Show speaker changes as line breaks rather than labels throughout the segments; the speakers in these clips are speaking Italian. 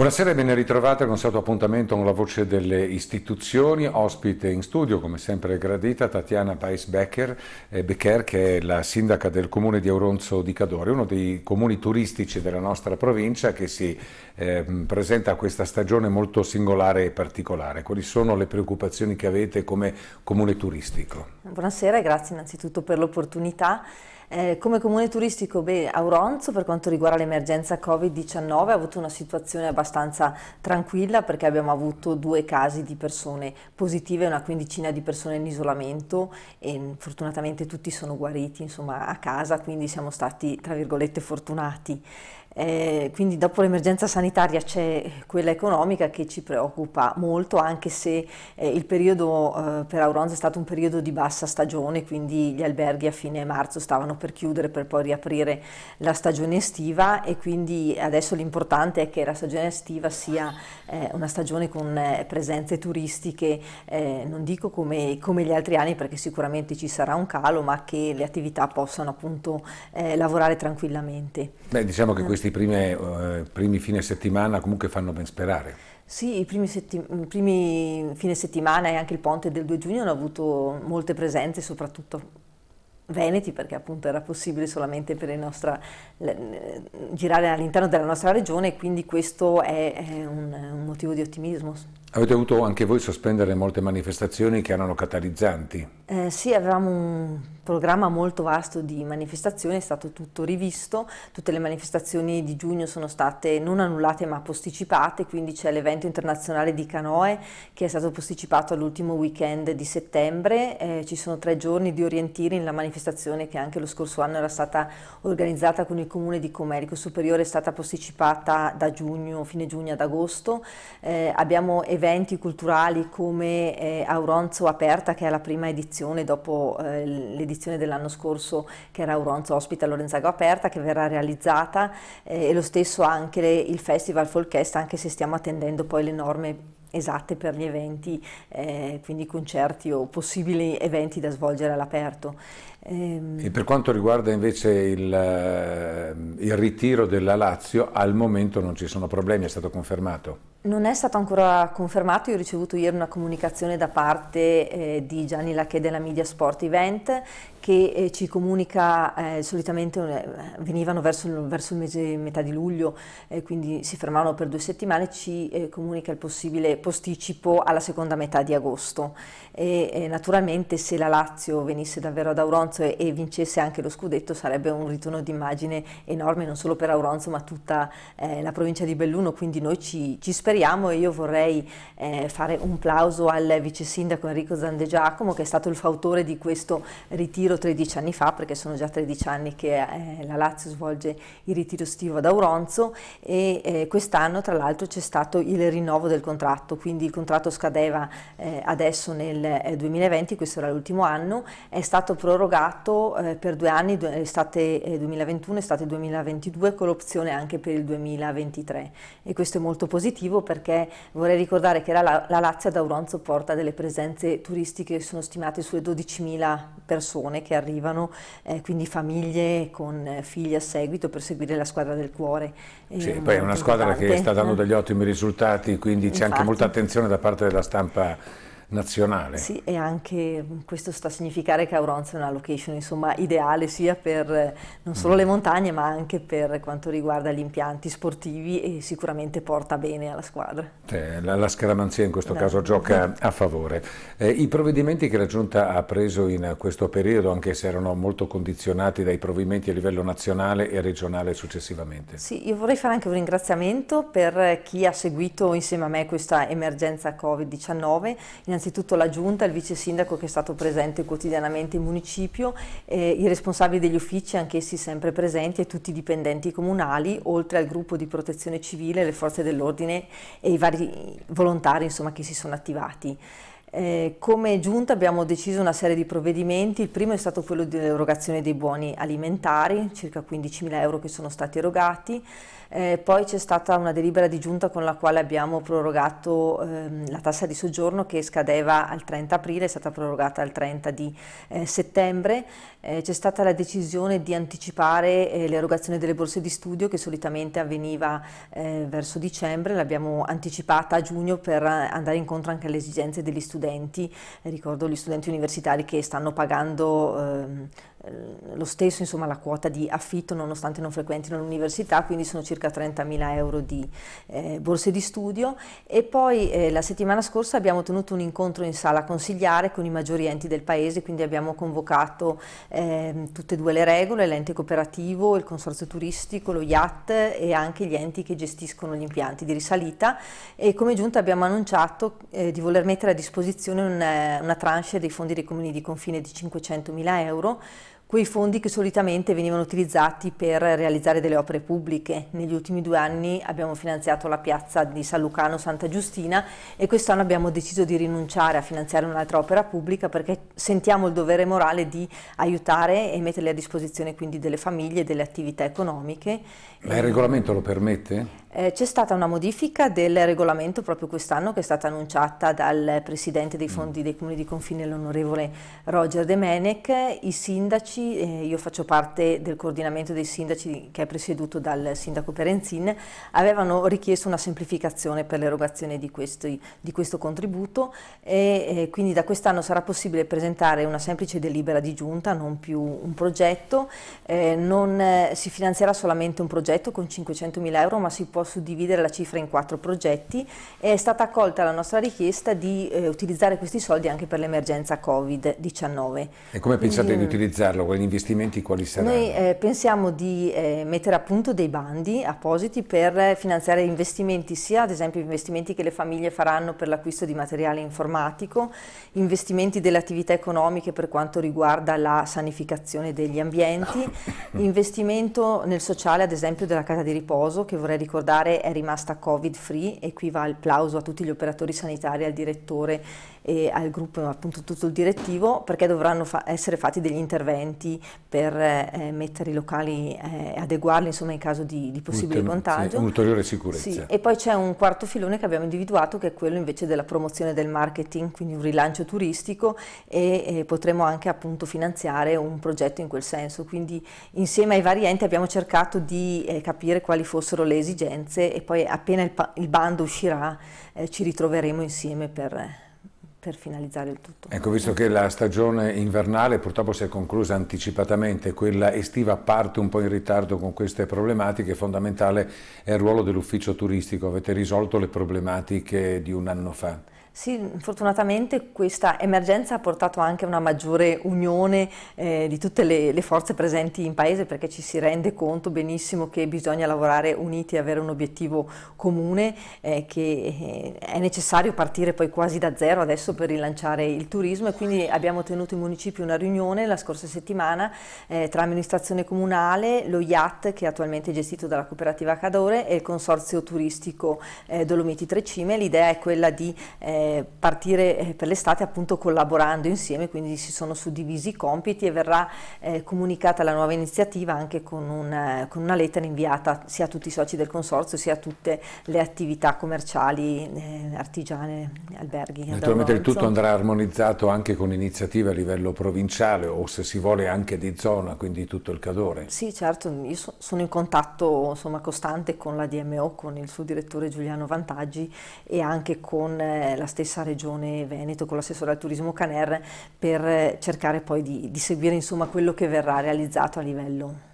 Buonasera e ben ritrovata con solito appuntamento con la voce delle istituzioni, ospite in studio come sempre gradita Tatiana Pais-Becker, eh, che è la sindaca del comune di Auronzo di Cadore, uno dei comuni turistici della nostra provincia che si eh, presenta a questa stagione molto singolare e particolare. Quali sono le preoccupazioni che avete come comune turistico?
Buonasera e grazie innanzitutto per l'opportunità. Eh, come comune turistico beh, Auronzo per quanto riguarda l'emergenza Covid-19 ha avuto una situazione abbastanza tranquilla perché abbiamo avuto due casi di persone positive, una quindicina di persone in isolamento e mm, fortunatamente tutti sono guariti insomma, a casa, quindi siamo stati tra virgolette fortunati. Eh, quindi dopo l'emergenza sanitaria c'è quella economica che ci preoccupa molto, anche se eh, il periodo eh, per Auronzo è stato un periodo di bassa stagione, quindi gli alberghi a fine marzo stavano per chiudere per poi riaprire la stagione estiva e quindi adesso l'importante è che la stagione estiva sia eh, una stagione con eh, presenze turistiche, eh, non dico come, come, gli altri anni perché sicuramente ci sarà un calo, ma che le attività possano appunto lavorare tranquillamente.
Beh, diciamo che questo questi prime, eh, primi fine settimana comunque fanno ben sperare.
Sì, i primi, primi fine settimana e anche il ponte del 2 giugno hanno avuto molte presenze, soprattutto veneti, perché appunto era possibile solamente per nostra, le, eh, girare all'interno della nostra regione e quindi questo è, è un, un motivo di ottimismo.
Avete avuto anche voi sospendere molte manifestazioni che erano catalizzanti?
Eh, sì, avevamo un programma molto vasto di manifestazioni, è stato tutto rivisto, tutte le manifestazioni di giugno sono state non annullate ma posticipate, quindi c'è l'evento internazionale di Canoe che è stato posticipato all'ultimo weekend di settembre, eh, ci sono tre giorni di orientiri la manifestazione che anche lo scorso anno era stata organizzata con il comune di Comerico Superiore, è stata posticipata da giugno, fine giugno ad agosto, eh, abbiamo eventi culturali come eh, Auronzo Aperta che è la prima edizione dopo eh, l'edizione edizione dell'anno scorso che era Auronzo ospita Lorenzago Aperta che verrà realizzata eh, e lo stesso anche le, il Festival Folkest anche se stiamo attendendo poi le norme esatte per gli eventi, eh, quindi concerti o possibili eventi da svolgere all'aperto. Ehm, e
per quanto riguarda invece il, eh, il ritiro della Lazio, al momento non ci sono problemi, è stato confermato?
Non è stato ancora confermato, io ho ricevuto ieri una comunicazione da parte eh, di Gianni Lacchè della Media Sport Event che eh, ci comunica, eh, solitamente eh, venivano verso, verso, il mese metà di luglio, eh, quindi si fermavano per due settimane, ci eh, comunica il possibile posticipo alla seconda metà di agosto. E, naturalmente se la Lazio venisse davvero ad Auronzo e, e, vincesse anche lo scudetto sarebbe un ritorno d'immagine enorme non solo per Auronzo ma tutta la provincia di Belluno, quindi noi ci, ci speriamo prosperiamo io vorrei eh, fare un plauso al vice sindaco Enrico Zande Giacomo che è stato il fautore di questo ritiro 13 anni fa perché sono già 13 anni che eh, la Lazio svolge il ritiro estivo ad Auronzo e eh, quest'anno tra l'altro c'è stato il rinnovo del contratto quindi il contratto scadeva eh, adesso nel 2020 eh, questo era l'ultimo anno è stato prorogato eh, per due anni estate 2021 e estate 2022 con l'opzione anche per il 2023 e questo è molto positivo perché vorrei ricordare che la, la Lazio ad Auronzo porta delle presenze turistiche che sono stimate sulle 12.000 persone che arrivano, eh, quindi famiglie con eh, figli a seguito per seguire la squadra del cuore. Sì, è ehm, poi è una squadra che sta dando degli
ottimi risultati, quindi c'è anche molta attenzione da parte della stampa nazionale. Sì,
e anche questo sta a significare che Auronzo è una location insomma, ideale sia per eh, non solo mm. le montagne ma anche per quanto riguarda gli impianti sportivi e sicuramente porta bene alla squadra.
La, la scaramanzia in questo no. caso gioca a favore. Eh, I provvedimenti che la Giunta ha preso in questo periodo, anche se erano molto condizionati dai provvedimenti a livello nazionale e regionale successivamente.
Sì, io vorrei fare anche un ringraziamento per chi ha seguito insieme a me questa emergenza Covid-19, innanzitutto la Giunta, il Vice Sindaco che è stato presente quotidianamente in municipio, eh, i responsabili degli uffici anch'essi sempre presenti e tutti i dipendenti comunali, oltre al gruppo di protezione civile, le forze dell'ordine e i vari volontari insomma, che si sono attivati. Eh, come giunta abbiamo deciso una serie di provvedimenti, il primo è stato quello dell'erogazione dei buoni alimentari, circa 15.000 euro che sono stati erogati, eh, poi c'è stata una delibera di giunta con la quale abbiamo prorogato ehm, la tassa di soggiorno che scadeva al 30 aprile, è stata prorogata al 30 di eh, settembre, eh, c'è stata la decisione di anticipare eh, l'erogazione delle borse di studio che solitamente avveniva eh, verso dicembre, l'abbiamo anticipata a giugno per andare incontro anche alle esigenze degli studenti studenti, ricordo gli studenti universitari che stanno pagando ehm, eh, lo stesso insomma, la quota di affitto nonostante non frequentino l'università, quindi sono circa 30.000 euro di eh, borse di studio e poi eh, la settimana scorsa abbiamo tenuto un incontro in sala consigliare con i maggiori enti del paese, quindi abbiamo convocato eh, tutte e due le regole, l'ente cooperativo, il consorzio turistico, lo IAT e anche gli enti che gestiscono gli impianti di risalita e come giunta abbiamo annunciato eh, di voler mettere a disposizione un, una tranche dei fondi dei comuni di confine di 500.000 euro quei fondi che solitamente venivano utilizzati per realizzare delle opere pubbliche. Negli ultimi due anni abbiamo finanziato la piazza di San Lucano Santa Giustina e quest'anno abbiamo deciso di rinunciare a finanziare un'altra opera pubblica perché sentiamo il dovere morale di aiutare e metterle a disposizione quindi delle famiglie, e delle attività economiche. Ma il regolamento
lo permette?
Eh, c'è stata una modifica del regolamento proprio quest'anno che è stata annunciata dal Presidente dei mm. Fondi dei Comuni di Confine, l'onorevole Roger De Menec. I sindaci, eh, io faccio parte del coordinamento dei sindaci che è presieduto dal sindaco Perenzin, avevano richiesto una semplificazione per l'erogazione di, di, questo contributo e eh, quindi da quest'anno sarà possibile presentare una semplice delibera di giunta, non più un progetto. Eh, non eh, si finanzierà solamente un progetto con 500.000 euro ma si può può suddividere la cifra in quattro progetti, è stata accolta la nostra richiesta di eh, utilizzare questi soldi anche per l'emergenza Covid-19. E come pensate Quindi, di eh,
utilizzarlo? Quali investimenti quali saranno?
Noi eh, pensiamo di eh, mettere a punto dei bandi appositi per finanziare investimenti, sia ad esempio investimenti che le famiglie faranno per l'acquisto di materiale informatico, investimenti delle attività economiche per quanto riguarda la sanificazione degli ambienti, investimento nel sociale ad esempio della casa di riposo che vorrei ricordare ricordare è rimasta covid free e qui va il plauso a tutti gli operatori sanitari, al direttore e al gruppo, appunto tutto il direttivo, perché dovranno fa essere fatti degli interventi per eh, mettere i locali, eh, adeguarli insomma in caso di, di possibile Ultim contagio. Sì, un'ulteriore
sicurezza. Sì. E
poi c'è un quarto filone che abbiamo individuato che è quello invece della promozione del marketing, quindi un rilancio turistico e eh, potremo anche appunto finanziare un progetto in quel senso. Quindi insieme ai vari enti abbiamo cercato di eh, capire quali fossero le esigenze e poi appena il, il bando uscirà eh, ci ritroveremo insieme per per finalizzare il tutto.
Ecco, visto che la stagione invernale purtroppo si è conclusa anticipatamente, quella estiva parte un po' in ritardo con queste problematiche, fondamentale è il ruolo dell'ufficio turistico, avete risolto le problematiche di un anno fa?
Sì, fortunatamente questa emergenza ha portato anche a una maggiore unione eh, di tutte le, le, forze presenti in paese perché ci si rende conto benissimo che bisogna lavorare uniti e avere un obiettivo comune, eh, che eh, è necessario partire poi quasi da zero adesso per rilanciare il turismo e quindi abbiamo tenuto in municipio una riunione la scorsa settimana eh, tra amministrazione comunale, lo IAT che è attualmente gestito dalla cooperativa Cadore e il consorzio turistico eh, Dolomiti Trecime. L'idea è quella di eh, eh, partire eh, per l'estate appunto collaborando insieme, quindi si sono suddivisi i compiti e verrà eh, comunicata la nuova iniziativa anche con una, eh, con una, lettera inviata sia a tutti i soci del consorzio sia a tutte le attività commerciali, eh, artigiane, alberghi. Naturalmente il tutto andrà
armonizzato anche con iniziative a livello provinciale o se si vuole anche di zona, quindi tutto il Cadore.
Sì certo, io so, sono in contatto insomma, costante con la DMO, con il suo direttore Giuliano Vantaggi e anche con la stessa regione Veneto, con l'assessore al turismo Caner, per cercare poi di, di seguire insomma, quello che verrà realizzato a livello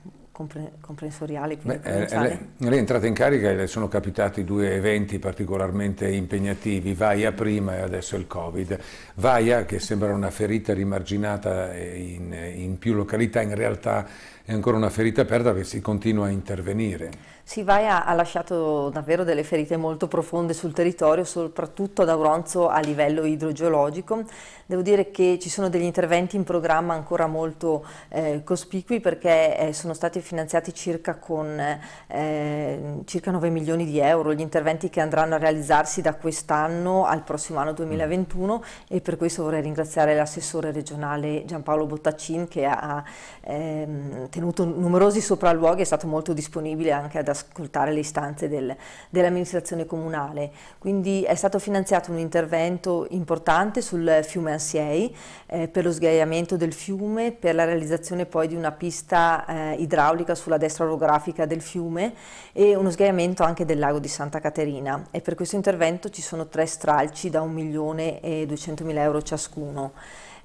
comprensoriale. Beh, lei,
lei, è entrata in carica e eh, le sono capitati due eventi particolarmente impegnativi, Vaia prima e adesso il Covid. Vaia, che sembra una ferita rimarginata eh, in, in più località, in realtà è ancora una ferita aperta che si continua a intervenire.
Sì, Sivaia ha lasciato davvero delle ferite molto profonde sul territorio, soprattutto ad Auronzo a livello idrogeologico. Devo dire che ci sono degli interventi in programma ancora molto eh, cospicui perché eh, sono stati finanziati circa con eh, circa 9 milioni di euro gli interventi che andranno a realizzarsi da quest'anno al prossimo anno 2021 e per questo vorrei ringraziare l'assessore regionale Giampaolo Bottaccin che ha ehm, tenuto numerosi sopralluoghi, è stato molto disponibile anche ad ascoltare le istanze del, dell'amministrazione comunale. Quindi è stato finanziato un intervento importante sul fiume Ansiei eh, per lo sgaiamento del fiume, per la realizzazione poi di una pista eh, idraulica sulla destra orografica del fiume e uno sgaiamento anche del lago di Santa Caterina. E per questo intervento ci sono tre stralci da 1 milione e 200 mila euro ciascuno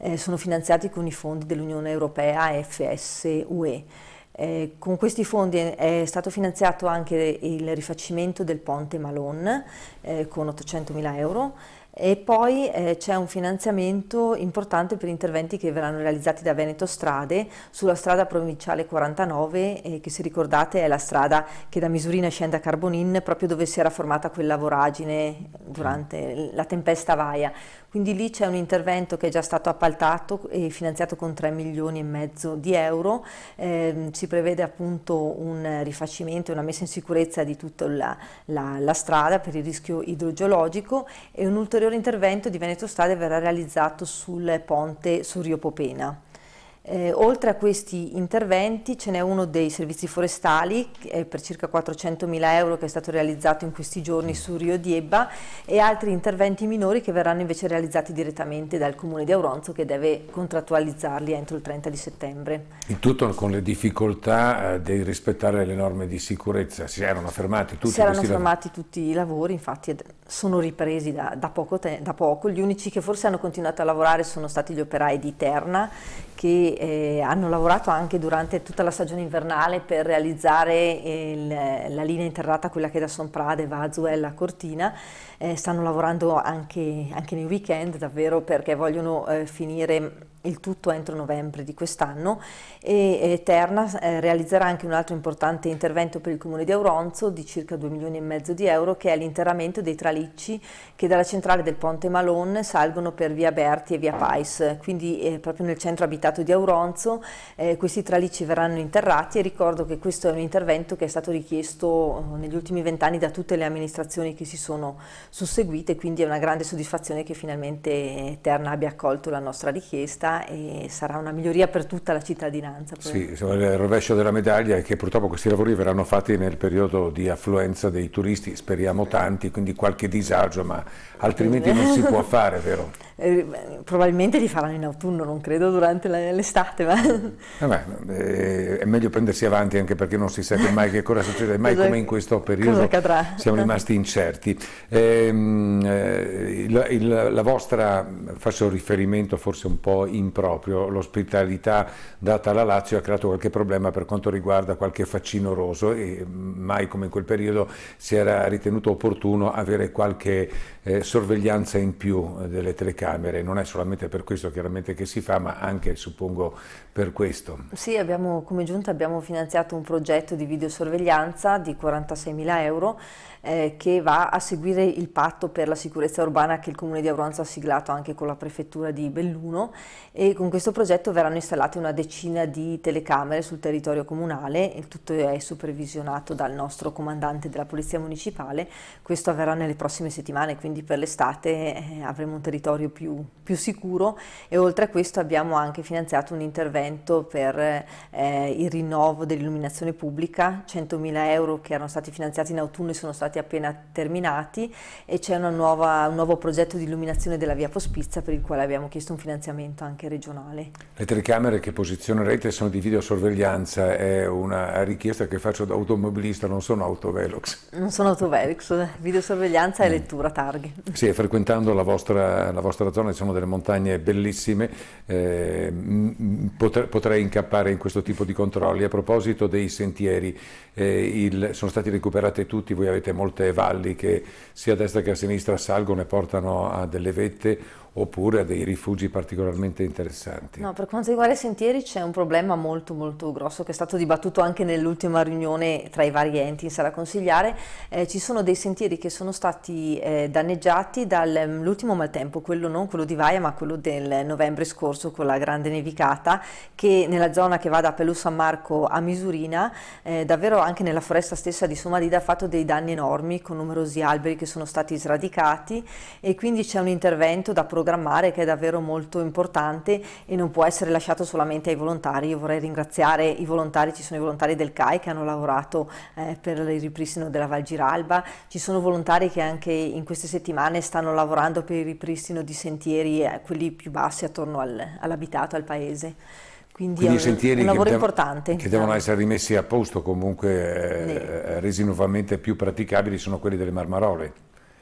eh, sono finanziati con i fondi dell'Unione Europea FSUE. Eh, con questi fondi è stato finanziato anche il rifacimento del ponte Malone eh, con mila euro e poi eh, c'è un finanziamento importante per interventi che verranno realizzati da Veneto Strade sulla strada provinciale 49 eh, che se ricordate è la strada che da Misurina scende a Carbonin proprio dove si era formata quella voragine durante la tempesta Vaia. Quindi lì c'è un intervento che è già stato appaltato e finanziato con 3 milioni e mezzo di euro, eh, si prevede appunto un rifacimento e una messa in sicurezza di tutta la, la, la strada per il rischio idrogeologico e un ulteriore ulteriore intervento di Veneto Strade verrà realizzato sul ponte su Rio Popena. Eh, oltre a questi interventi ce n'è uno dei servizi forestali eh, per circa 400.000 euro che è stato realizzato in questi giorni su Rio Diebba e altri interventi minori che verranno invece realizzati direttamente dal Comune di Auronzo che deve contrattualizzarli entro il 30 di settembre.
Il tutto con le difficoltà eh, di rispettare le norme di sicurezza, si erano fermati tutti si erano fermati
lavori. tutti i lavori, infatti sono ripresi da, da, poco da poco, gli unici che forse hanno continuato a lavorare sono stati gli operai di Terna che eh, hanno lavorato anche durante tutta la stagione invernale per realizzare il, la linea interrata, quella che da Somprade va a Zuella a Cortina, eh, stanno lavorando anche, anche, nei weekend davvero perché vogliono eh, finire il tutto entro novembre di quest'anno e Terna eh, realizzerà anche un altro importante intervento per il comune di Auronzo di circa 2 milioni e mezzo di euro che è l'interramento dei tralicci che dalla centrale del Ponte Malon salgono per via Berti e via Pais quindi eh, proprio nel centro abitato di Auronzo eh, questi tralicci verranno interrati e ricordo che questo è un intervento che è stato richiesto negli ultimi vent'anni da tutte le amministrazioni che si sono susseguite quindi è una grande soddisfazione che finalmente Terna abbia accolto la nostra richiesta e sarà una miglioria per tutta la cittadinanza. Sì,
il rovescio della medaglia è che purtroppo questi lavori verranno fatti nel periodo di affluenza dei turisti, speriamo tanti, quindi qualche disagio, ma altrimenti non si può fare, vero?
Eh, probabilmente li faranno in autunno, non credo durante l'estate. Ma... Eh,
eh è meglio prendersi avanti anche perché non si sa mai che cosa succede, mai come in questo periodo siamo rimasti incerti. Ehm, eh, la, il, la vostra, faccio riferimento forse un po' improprio, l'ospitalità data alla Lazio ha creato qualche problema per quanto riguarda qualche faccino roso e mai come in quel periodo si era ritenuto opportuno avere qualche eh, sorveglianza in più delle telecamere Camere, non è solamente per questo chiaramente che si fa, ma anche suppongo per questo.
Sì, abbiamo, come giunta abbiamo finanziato un progetto di videosorveglianza di 46 mila euro eh, che va a seguire il patto per la sicurezza urbana che il Comune di Auronzo ha siglato anche con la prefettura di Belluno e con questo progetto verranno installate una decina di telecamere sul territorio comunale e tutto è supervisionato dal nostro comandante della Polizia Municipale. Questo avverrà nelle prossime settimane, quindi per l'estate eh, avremo un territorio più più, più, sicuro e oltre a questo abbiamo anche finanziato un intervento per eh, il rinnovo dell'illuminazione pubblica, 100.000 euro che erano stati finanziati in autunno e sono stati appena terminati e c'è un nuovo progetto di illuminazione della via Pospizza per il quale abbiamo chiesto un finanziamento anche regionale.
Le telecamere che posizionerete sono di videosorveglianza, è una richiesta che faccio da automobilista, non sono autovelox.
Non sono autovelox, videosorveglianza e mm. lettura targhe.
Sì, frequentando la vostra, la vostra nostra zona ci sono delle montagne bellissime, eh, potrei, potrei incappare in questo tipo di controlli. A proposito dei sentieri, eh, il, sono stati recuperati tutti, voi avete molte valli che sia a destra che a sinistra salgono e portano a delle vette oppure a dei rifugi particolarmente interessanti.
No, per quanto riguarda i sentieri c'è un problema molto molto grosso che è stato dibattuto anche nell'ultima riunione tra i vari enti in sala consigliare. Eh, ci sono dei sentieri che sono stati eh, danneggiati dall'ultimo mm, maltempo, quello non quello di Vaia ma quello del novembre scorso con la grande nevicata che nella zona che va da Pelù San Marco a Misurina, eh, davvero anche nella foresta stessa di Somadida ha fatto dei danni enormi con numerosi alberi che sono stati sradicati e quindi c'è un intervento da progettare programmare che è davvero molto importante e non può essere lasciato solamente ai volontari. Io vorrei ringraziare i volontari, ci sono i volontari del CAI che hanno lavorato eh, per il ripristino della Val Giralba, ci sono volontari che anche in queste settimane stanno lavorando per il ripristino di sentieri, eh, quelli più bassi attorno al, all'abitato, al paese. Quindi, Quindi è un, un lavoro importante. Che devono essere
rimessi a posto, comunque eh, resi nuovamente più praticabili sono quelli delle marmarole.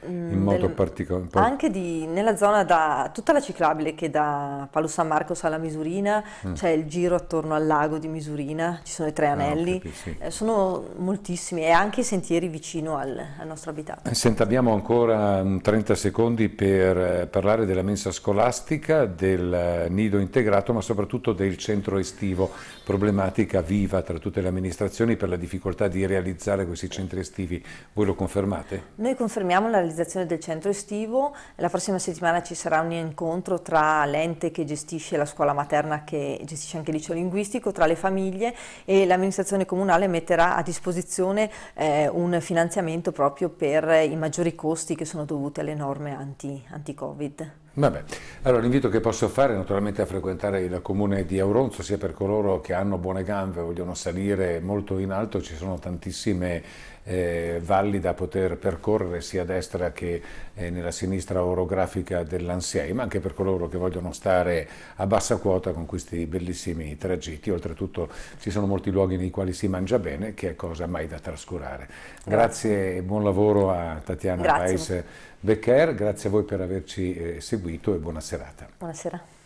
Mm, in modo del,
particolare. Anche
di, nella zona da tutta la ciclabile che da Palo San Marcos alla Misurina, mm. c'è il giro attorno al lago di Misurina, ci sono i tre ah, anelli, ah, capito, sì. Eh, sono moltissimi e anche i sentieri vicino al, al nostro abitato.
Eh, Senta, abbiamo ancora 30 mm, secondi per eh, parlare della mensa scolastica, del nido integrato, ma soprattutto del centro estivo, problematica viva tra tutte le amministrazioni per la difficoltà di realizzare questi centri estivi. Voi lo confermate?
Noi confermiamo la realizzazione del centro estivo. La prossima settimana ci sarà un incontro tra l'ente che gestisce la scuola materna, che gestisce anche il liceo linguistico, tra le famiglie e l'amministrazione comunale metterà a disposizione eh, un finanziamento proprio per i maggiori costi che sono dovuti alle norme anti-Covid. Anti Vabbè,
allora l'invito che posso fare è naturalmente a frequentare il comune di Auronzo, sia per coloro che hanno buone gambe e vogliono salire molto in alto, ci sono tantissime eh, valli da poter percorrere sia a destra che eh, nella sinistra orografica dell'Ansiei, ma anche per coloro che vogliono stare a bassa quota con questi bellissimi tragitti. Oltretutto ci sono molti luoghi nei quali si mangia bene, che è cosa mai da trascurare. Grazie e buon lavoro a Tatiana weiss Becker, grazie a voi per averci eh, seguito e buona serata.
Buonasera.